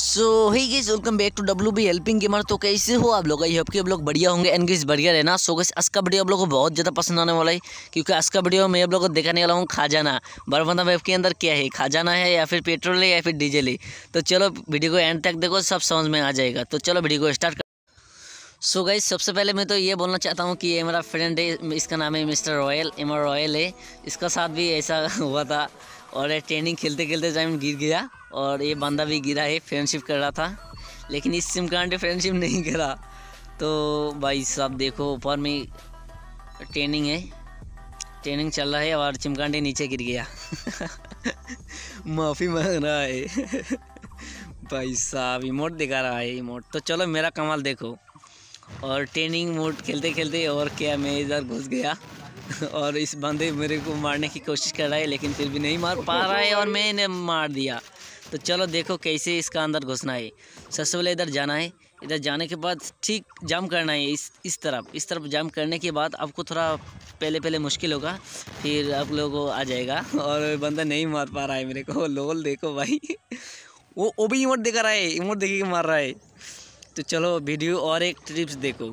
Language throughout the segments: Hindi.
so hi guys welcome back to W B helping gamer तो कैसे हो आप लोग आई होप कि आप लोग बढ़िया होंगे एंड गिज बढ़िया रहना सो गज आज का वीडियो आप लोगों को बहुत ज़्यादा पसंद आने वाला है क्योंकि आज का वीडियो मैं आप लोग को दिखाने वाला हूँ खाजाना बंदा वेब के अंदर क्या है खाजाना है या फिर पेट्रोल है या फिर डीजल है तो चलो वीडियो को एंड तक देखो सब समझ में आ जाएगा तो चलो वीडियो को स्टार्ट सो so गई सबसे पहले मैं तो ये बोलना चाहता हूँ कि ये मेरा फ्रेंड है इसका नाम है मिस्टर रॉयल एमर रॉयल है इसका साथ भी ऐसा हुआ था और ट्रेनिंग खेलते खेलते जाए गिर गया और ये बंदा भी गिरा है फ्रेंडशिप कर रहा था लेकिन इस सिम कारण फ्रेंडशिप नहीं करा तो भाई साहब देखो ऊपर में ट्रेनिंग है ट्रेनिंग चल रहा है और चिमकांडे नीचे गिर गया माफ़ी मांग रहा है भाई साहब इमोट दिखा रहा है इमोट तो चलो मेरा कमाल देखो और ट्रेनिंग मोड खेलते खेलते और क्या मैं इधर घुस गया और इस बंदे मेरे को मारने की कोशिश कर रहा है लेकिन फिर भी नहीं मार पा रहा है और मैंने मार दिया तो चलो देखो कैसे इसका अंदर घुसना है सबसे पहले इधर जाना है इधर जाने के बाद ठीक जंप करना है इस इस तरफ इस तरफ जंप करने के बाद आपको थोड़ा पहले पहले मुश्किल होगा फिर आप लोगों को आ जाएगा और बंदा नहीं मार पा रहा है मेरे को लोल देखो भाई वो वो भी इमोट दिखा रहा है इमोट देखे मार रहा है तो चलो वीडियो और एक ट्रिप्स देखो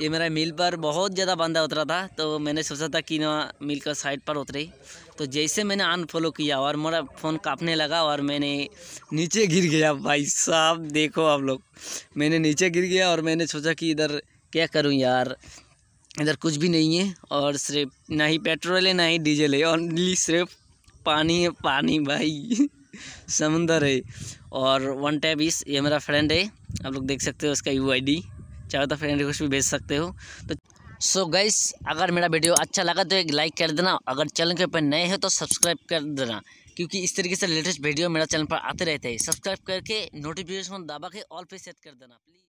ये मेरा मिल पर बहुत ज़्यादा बंदा उतरा था तो मैंने सोचा था कि ना मिल का साइड पर उतरे तो जैसे मैंने अनफॉलो किया और मेरा फ़ोन काँपने लगा और मैंने नीचे गिर गया भाई साहब देखो आप लोग मैंने नीचे गिर गया और मैंने सोचा कि इधर क्या करूं यार इधर कुछ भी नहीं है और सिर्फ ना ही पेट्रोल है ना ही डीजल है ओनली सिर्फ पानी है पानी भाई समुंदर है और वन टैप इस ये मेरा फ्रेंड है आप लोग देख सकते हो उसका यू आई डी चाहे तो फ्रेंड रिक्वेस्ट भी भेज सकते हो तो सो so गाइस अगर मेरा वीडियो अच्छा लगा तो एक लाइक कर देना अगर चैनल के ऊपर नए हो तो सब्सक्राइब कर देना क्योंकि इस तरीके से लेटेस्ट वीडियो मेरा चैनल पर आते रहते हैं सब्सक्राइब करके नोटिफिकेशन दबा के ऑल पे सेट कर देना प्लीज़